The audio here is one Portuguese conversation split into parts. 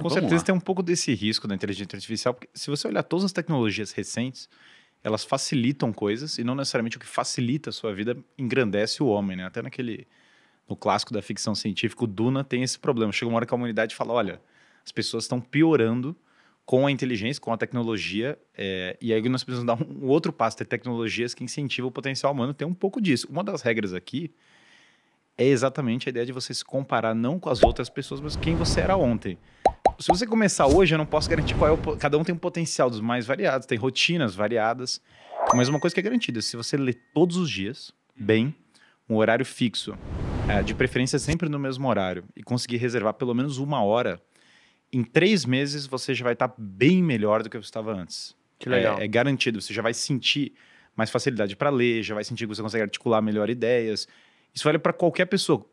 Com certeza lá. tem um pouco desse risco da inteligência artificial, porque se você olhar todas as tecnologias recentes, elas facilitam coisas e não necessariamente o que facilita a sua vida engrandece o homem, né? Até naquele no clássico da ficção científica, o Duna tem esse problema. Chega uma hora que a humanidade fala, olha, as pessoas estão piorando com a inteligência, com a tecnologia, é, e aí nós precisamos dar um, um outro passo, ter tecnologias que incentivam o potencial humano, tem um pouco disso. Uma das regras aqui é exatamente a ideia de você se comparar não com as outras pessoas, mas quem você era ontem. Se você começar hoje, eu não posso garantir qual é o. Cada um tem um potencial dos mais variados, tem rotinas variadas. Mas uma coisa que é garantida: se você ler todos os dias, bem, um horário fixo, é, de preferência sempre no mesmo horário, e conseguir reservar pelo menos uma hora, em três meses você já vai estar bem melhor do que você estava antes. Que legal. É, é garantido, você já vai sentir mais facilidade para ler, já vai sentir que você consegue articular melhor ideias. Isso vale para qualquer pessoa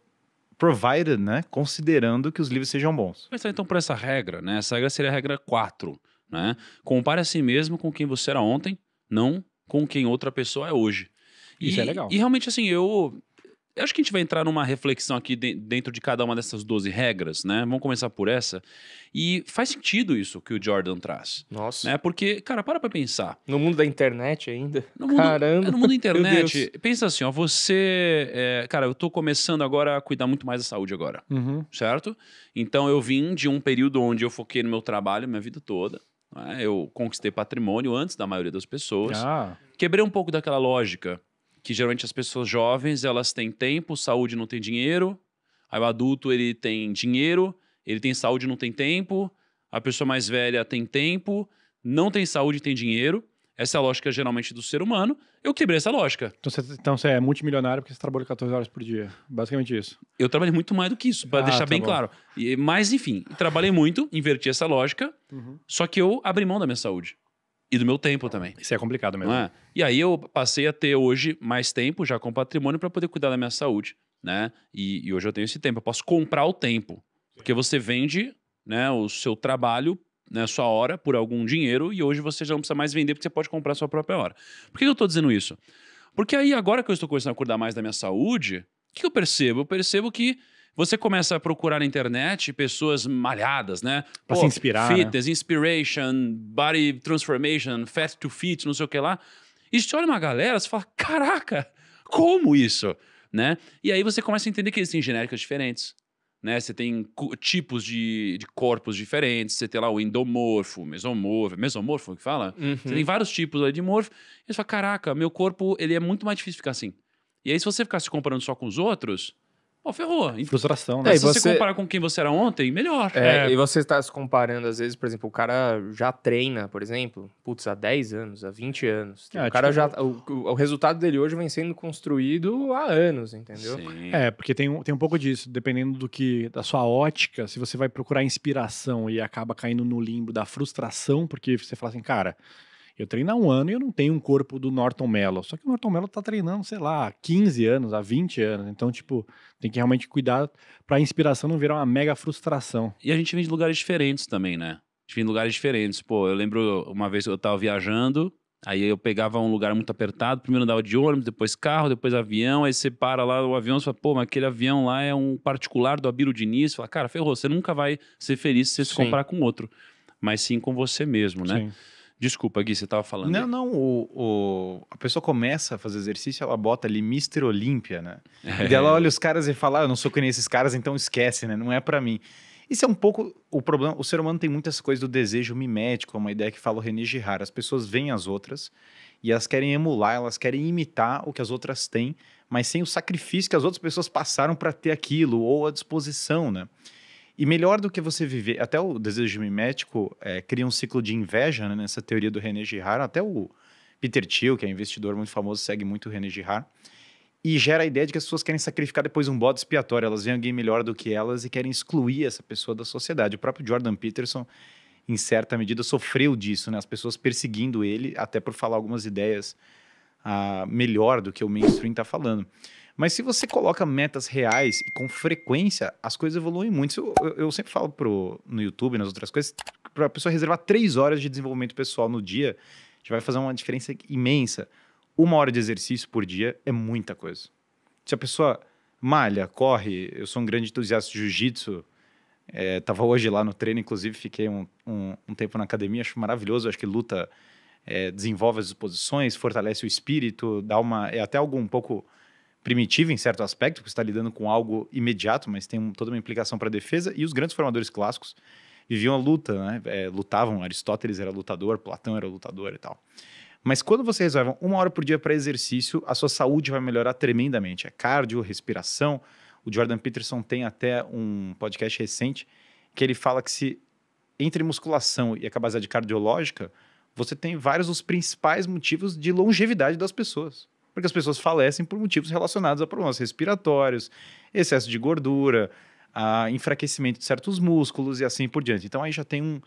provided, né? Considerando que os livros sejam bons. Mas então por essa regra, né? Essa regra seria a regra 4, né? Compare a si mesmo com quem você era ontem, não com quem outra pessoa é hoje. Isso e, é legal. E realmente, assim, eu eu acho que a gente vai entrar numa reflexão aqui dentro de cada uma dessas 12 regras, né? Vamos começar por essa. E faz sentido isso que o Jordan traz. Nossa. Né? Porque, cara, para pra pensar. No mundo da internet ainda? No mundo, Caramba. É, no mundo da internet, pensa assim, ó, você... É, cara, eu tô começando agora a cuidar muito mais da saúde agora, uhum. certo? Então, eu vim de um período onde eu foquei no meu trabalho minha vida toda. Né? Eu conquistei patrimônio antes da maioria das pessoas. Ah. Quebrei um pouco daquela lógica que geralmente as pessoas jovens, elas têm tempo, saúde não tem dinheiro. Aí o adulto, ele tem dinheiro, ele tem saúde não tem tempo. A pessoa mais velha tem tempo, não tem saúde tem dinheiro. Essa é a lógica geralmente do ser humano. Eu quebrei essa lógica. Então você, então você é multimilionário porque você trabalha 14 horas por dia. Basicamente isso. Eu trabalhei muito mais do que isso, para ah, deixar tá bem bom. claro. E, mas, enfim, trabalhei muito, inverti essa lógica, uhum. só que eu abri mão da minha saúde e do meu tempo também. Isso é complicado mesmo. É? E aí eu passei a ter hoje mais tempo já com patrimônio para poder cuidar da minha saúde, né? E, e, hoje eu tenho esse tempo. Eu posso comprar o tempo, porque você vende, né, o seu trabalho, né, sua hora por algum dinheiro e hoje você já não precisa mais vender porque você pode comprar a sua própria hora. Por que eu estou dizendo isso? Porque aí agora que eu estou começando a cuidar mais da minha saúde, o que eu percebo? Eu percebo que você começa a procurar na internet pessoas malhadas, né? Pra Pô, se inspirar. Né? Fitness, né? inspiration, body transformation, fat to fit, não sei o que lá. E você olha uma galera, você fala: caraca, como isso? Né? E aí você começa a entender que existem genéricas diferentes. Né? Você tem tipos de, de corpos diferentes, você tem lá o endomorfo, mesomorfo, mesomorfo que fala? Uhum. Você tem vários tipos de morfo. E você fala, caraca, meu corpo ele é muito mais difícil ficar assim. E aí se você ficar se comparando só com os outros, Pô, ferrou. Frustração, né? É, se você... você comparar com quem você era ontem, melhor. É, é, E você está se comparando, às vezes, por exemplo, o cara já treina, por exemplo, putz, há 10 anos, há 20 anos. É, o cara tipo... já. É. Tá, o, o, resultado dele hoje vem sendo construído há anos, entendeu? Sim. É, porque tem, tem um pouco disso, dependendo do que. da sua ótica, se você vai procurar inspiração e acaba caindo no limbo da frustração, porque você fala assim, cara eu treino há um ano e eu não tenho um corpo do Norton Mello. Só que o Norton Mello tá treinando, sei lá, há 15 anos, há 20 anos. Então, tipo, tem que realmente cuidar para a inspiração não virar uma mega frustração. E a gente vem de lugares diferentes também, né? A gente vem de lugares diferentes. Pô, eu lembro uma vez que eu tava viajando, Aí eu pegava um lugar muito apertado, primeiro andava de ônibus, depois carro, depois avião, aí você para lá o avião, você fala, pô, mas aquele avião lá é um particular do Abílio Diniz, você fala, cara, ferrou, você nunca vai ser feliz se você se comparar com outro, mas sim com você mesmo, né? Sim. Desculpa, Gui, você estava falando. Não, não. O, o, a pessoa começa a fazer exercício, ela bota ali Mr. Olímpia, né? É. E ela olha os caras e fala: ah, Eu não sou que nem esses caras, então esquece, né? Não é para mim. Isso é um pouco o problema. O ser humano tem muitas coisas do desejo mimético, é uma ideia que fala o René Girard. As pessoas veem as outras e elas querem emular, elas querem imitar o que as outras têm, mas sem o sacrifício que as outras pessoas passaram para ter aquilo ou a disposição, né? E melhor do que você viver, até o desejo mimético é, cria um ciclo de inveja, né, nessa teoria do René Girard, até o Peter Thiel, que é investidor muito famoso, segue muito o René Girard, e gera a ideia de que as pessoas querem sacrificar depois um bode expiatório, elas veem alguém melhor do que elas e querem excluir essa pessoa da sociedade. O próprio Jordan Peterson, em certa medida, sofreu disso, né, as pessoas perseguindo ele, até por falar algumas ideias ah, melhor do que o mainstream está falando. Mas se você coloca metas reais e com frequência, as coisas evoluem muito. Eu, eu, eu sempre falo pro, no YouTube, nas outras coisas, para a pessoa reservar três horas de desenvolvimento pessoal no dia, já vai fazer uma diferença imensa. Uma hora de exercício por dia é muita coisa. Se a pessoa malha, corre, eu sou um grande entusiasta de jiu-jitsu, é, tava hoje lá no treino, inclusive, fiquei um, um, um tempo na academia, acho maravilhoso, acho que luta é, desenvolve as posições, fortalece o espírito, dá uma. é até algo um pouco primitiva em certo aspecto, porque está lidando com algo imediato, mas tem toda uma implicação para a defesa. E os grandes formadores clássicos viviam a luta, né? É, lutavam. Aristóteles era lutador, Platão era lutador e tal. Mas quando você reserva uma hora por dia para exercício, a sua saúde vai melhorar tremendamente. É cardio, respiração. O Jordan Peterson tem até um podcast recente que ele fala que se entre musculação e a capacidade cardiológica, você tem vários dos principais motivos de longevidade das pessoas porque as pessoas falecem por motivos relacionados a problemas respiratórios, excesso de gordura, a enfraquecimento de certos músculos e assim por diante. Então aí já tem um,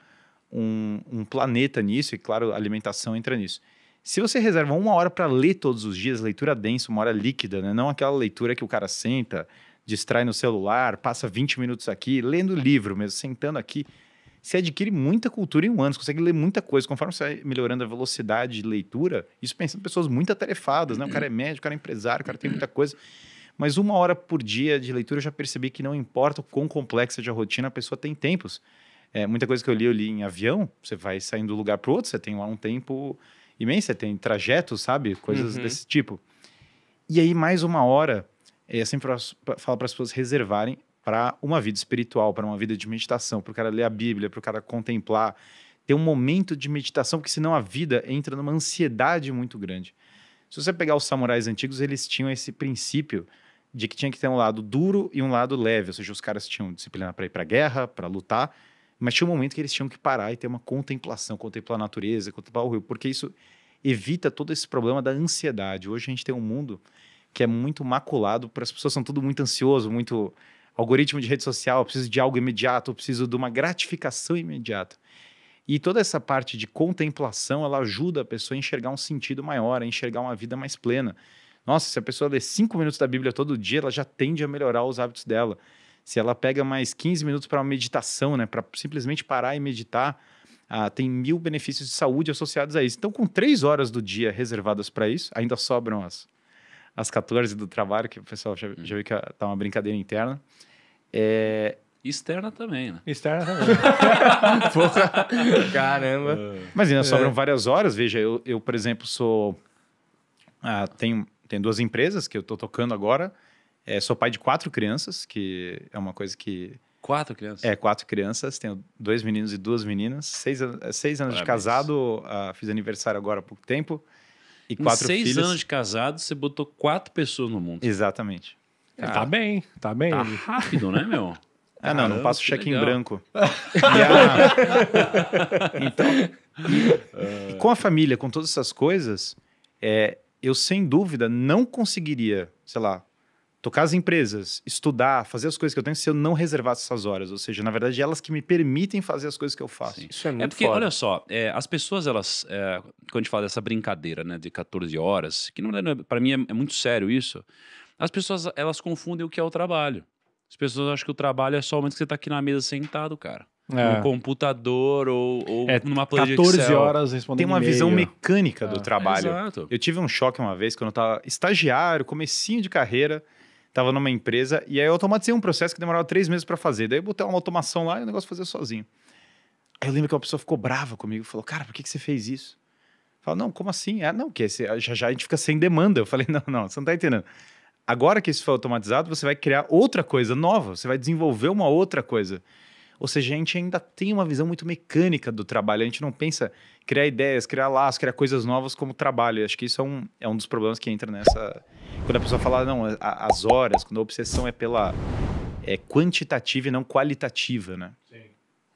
um, um planeta nisso, e claro, a alimentação entra nisso. Se você reserva uma hora para ler todos os dias, leitura densa, uma hora líquida, né? não aquela leitura que o cara senta, distrai no celular, passa 20 minutos aqui, lendo livro mesmo, sentando aqui, você adquire muita cultura em um ano, você consegue ler muita coisa. Conforme você vai melhorando a velocidade de leitura, isso pensando em pessoas muito atarefadas, né? O cara é uhum. médico, o cara é empresário, o cara tem muita coisa. Mas uma hora por dia de leitura eu já percebi que não importa o quão complexa de a rotina, a pessoa tem tempos. É, muita coisa que eu li, eu li em avião, você vai saindo de um lugar para outro, você tem lá um tempo imenso, você tem trajetos, sabe? Coisas uhum. desse tipo. E aí, mais uma hora, é, eu sempre falo para as pessoas reservarem para uma vida espiritual, para uma vida de meditação, para o cara ler a Bíblia, para o cara contemplar, ter um momento de meditação, porque senão a vida entra numa ansiedade muito grande. Se você pegar os samurais antigos, eles tinham esse princípio de que tinha que ter um lado duro e um lado leve, ou seja, os caras tinham disciplina para ir para a guerra, para lutar, mas tinha um momento que eles tinham que parar e ter uma contemplação, contemplar a natureza, contemplar o rio, porque isso evita todo esse problema da ansiedade. Hoje a gente tem um mundo que é muito maculado, para as pessoas são tudo muito ansioso, muito algoritmo de rede social, eu preciso de algo imediato, eu preciso de uma gratificação imediata. E toda essa parte de contemplação, ela ajuda a pessoa a enxergar um sentido maior, a enxergar uma vida mais plena. Nossa, se a pessoa lê cinco minutos da Bíblia todo dia, ela já tende a melhorar os hábitos dela. Se ela pega mais 15 minutos para uma meditação, né, para simplesmente parar e meditar, ah, tem mil benefícios de saúde associados a isso. Então, com três horas do dia reservadas para isso, ainda sobram as às 14 do trabalho, que o pessoal já, já hum. viu que é, tá uma brincadeira interna. É, Externa também, né? Externa também. Porra, caramba. É. Mas ainda é. sobram é. várias horas. Veja, eu, eu por exemplo, sou. Ah, tenho, tenho duas empresas que eu tô tocando agora. É, sou pai de quatro crianças, que é uma coisa que. Quatro crianças? É, quatro crianças. Tenho dois meninos e duas meninas. Seis, seis anos Parabéns. de casado. Ah, fiz aniversário agora há pouco tempo. E em seis filhos... anos de casado, você botou quatro pessoas no mundo. Exatamente. Tá Cara, tá bem, tá bem. Tá rápido, né, meu? Ah, não, não passa o cheque em branco. a... então, e, e com a família, com todas essas coisas, é, eu sem dúvida não conseguiria, sei lá, tocar as empresas, estudar, fazer as coisas que eu tenho se eu não reservasse essas horas. Ou seja, na verdade, elas que me permitem fazer as coisas que eu faço. Sim. Isso é, é muito É porque, foda. olha só, é, as pessoas, elas... É, quando a gente fala dessa brincadeira, né? De 14 horas, que não é... Pra mim é, é muito sério isso. As pessoas, elas confundem o que é o trabalho. As pessoas acham que o trabalho é só o momento que você tá aqui na mesa sentado, cara. É. no computador ou, ou é, numa planilha 14 Excel. horas respondendo Tem uma visão mecânica do é. É, trabalho. É, eu tive um choque uma vez quando eu estava estagiário, comecinho de carreira. Tava numa empresa e aí eu automatizei um processo que demorava três meses para fazer. Daí eu botei uma automação lá e o negócio fazia sozinho. Aí eu lembro que uma pessoa ficou brava comigo, falou: Cara, por que, que você fez isso? Fala, não, como assim? Ah, não, que esse, ah, já já a gente fica sem demanda. Eu falei, não, não, você não tá entendendo. Agora que isso foi automatizado, você vai criar outra coisa nova, você vai desenvolver uma outra coisa. Ou seja, a gente ainda tem uma visão muito mecânica do trabalho. A gente não pensa criar ideias, criar laços, criar coisas novas como trabalho. acho que isso é um, é um dos problemas que entra nessa. Quando a pessoa fala, não, as horas, quando a obsessão é pela. é quantitativa e não qualitativa, né? Sim.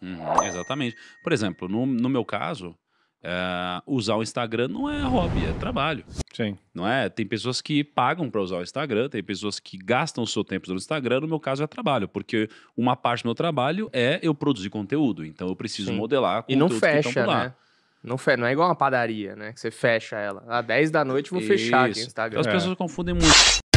Uhum, exatamente. Por exemplo, no, no meu caso, Uh, usar o Instagram não é hobby, é trabalho. Sim. Não é? Tem pessoas que pagam para usar o Instagram, tem pessoas que gastam o seu tempo no Instagram. No meu caso é trabalho, porque uma parte do meu trabalho é eu produzir conteúdo. Então eu preciso Sim. modelar e não fecha, né? Não, fe... não é igual uma padaria, né? Que você fecha ela. Às 10 da noite vou Isso. fechar aqui o Instagram. As é. pessoas é. confundem muito.